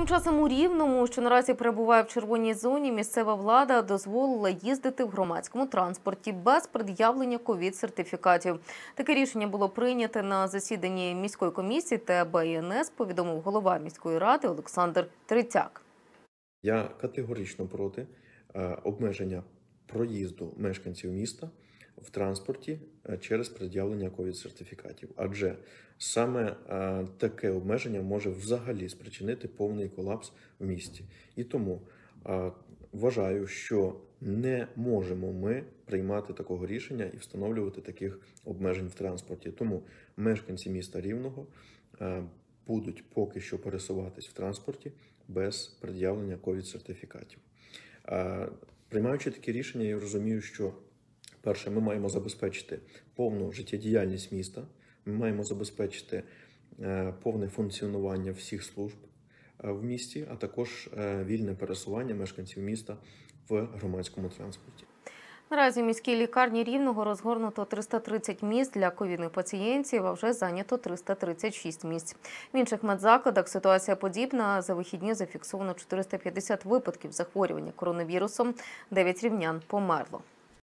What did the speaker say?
Тим часом у Рівному, що наразі перебуває в червоній зоні, місцева влада дозволила їздити в громадському транспорті без пред'явлення ковід-сертифікатів. Таке рішення було прийнято на засіданні міської комісії ТБІНС, повідомив голова міської ради Олександр Тритяк. Я категорично проти е, обмеження проїзду мешканців міста в транспорті е, через пред'явлення ковід-сертифікатів, адже саме е, таке обмеження може взагалі спричинити повний колапс в місті. І тому е, вважаю, що не можемо ми приймати такого рішення і встановлювати таких обмежень в транспорті. Тому мешканці міста Рівного будуть поки що пересуватись в транспорті без пред'явлення ковід-сертифікатів. Приймаючи такі рішення, я розумію, що Перше, ми маємо забезпечити повну життєдіяльність міста. Ми маємо забезпечити е, повне функціонування всіх служб е, в місті, а також е, вільне пересування мешканців міста в громадському транспорті. Наразі в міській лікарні рівного розгорнуто 330 місць для ковідних пацієнтів, а вже зайнято 336 місць. В інших медзакладах ситуація подібна. За вихідні зафіксовано 450 випадків захворювання коронавірусом, 9 рівнян померло.